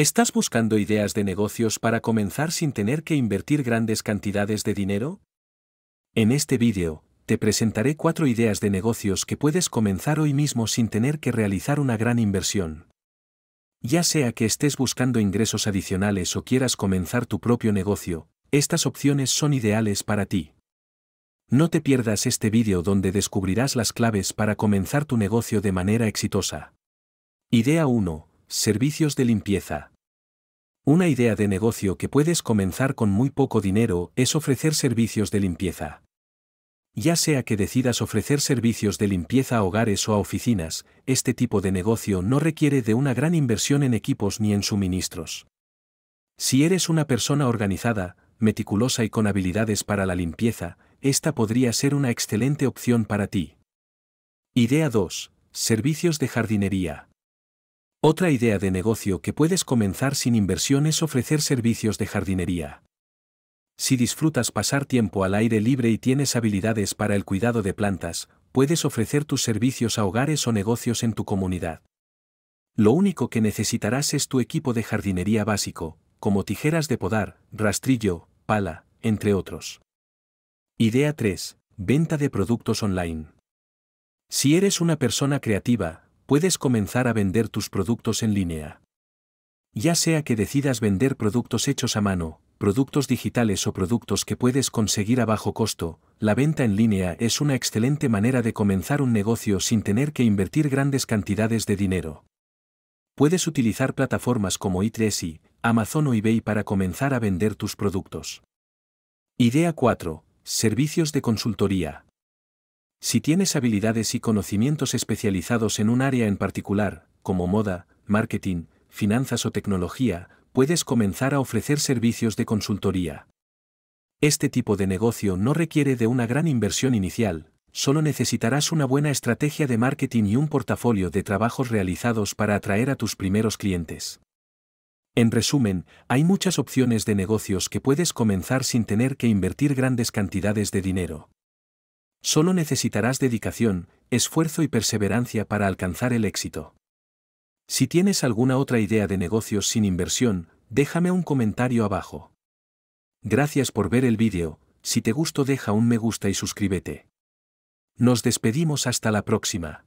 ¿Estás buscando ideas de negocios para comenzar sin tener que invertir grandes cantidades de dinero? En este vídeo, te presentaré cuatro ideas de negocios que puedes comenzar hoy mismo sin tener que realizar una gran inversión. Ya sea que estés buscando ingresos adicionales o quieras comenzar tu propio negocio, estas opciones son ideales para ti. No te pierdas este vídeo donde descubrirás las claves para comenzar tu negocio de manera exitosa. Idea 1. Servicios de limpieza. Una idea de negocio que puedes comenzar con muy poco dinero es ofrecer servicios de limpieza. Ya sea que decidas ofrecer servicios de limpieza a hogares o a oficinas, este tipo de negocio no requiere de una gran inversión en equipos ni en suministros. Si eres una persona organizada, meticulosa y con habilidades para la limpieza, esta podría ser una excelente opción para ti. Idea 2. Servicios de jardinería. Otra idea de negocio que puedes comenzar sin inversión es ofrecer servicios de jardinería. Si disfrutas pasar tiempo al aire libre y tienes habilidades para el cuidado de plantas, puedes ofrecer tus servicios a hogares o negocios en tu comunidad. Lo único que necesitarás es tu equipo de jardinería básico, como tijeras de podar, rastrillo, pala, entre otros. Idea 3. Venta de productos online. Si eres una persona creativa, puedes comenzar a vender tus productos en línea. Ya sea que decidas vender productos hechos a mano, productos digitales o productos que puedes conseguir a bajo costo, la venta en línea es una excelente manera de comenzar un negocio sin tener que invertir grandes cantidades de dinero. Puedes utilizar plataformas como Etsy, Amazon o eBay para comenzar a vender tus productos. Idea 4. Servicios de consultoría. Si tienes habilidades y conocimientos especializados en un área en particular, como moda, marketing, finanzas o tecnología, puedes comenzar a ofrecer servicios de consultoría. Este tipo de negocio no requiere de una gran inversión inicial, solo necesitarás una buena estrategia de marketing y un portafolio de trabajos realizados para atraer a tus primeros clientes. En resumen, hay muchas opciones de negocios que puedes comenzar sin tener que invertir grandes cantidades de dinero. Solo necesitarás dedicación, esfuerzo y perseverancia para alcanzar el éxito. Si tienes alguna otra idea de negocios sin inversión, déjame un comentario abajo. Gracias por ver el vídeo, si te gustó deja un me gusta y suscríbete. Nos despedimos hasta la próxima.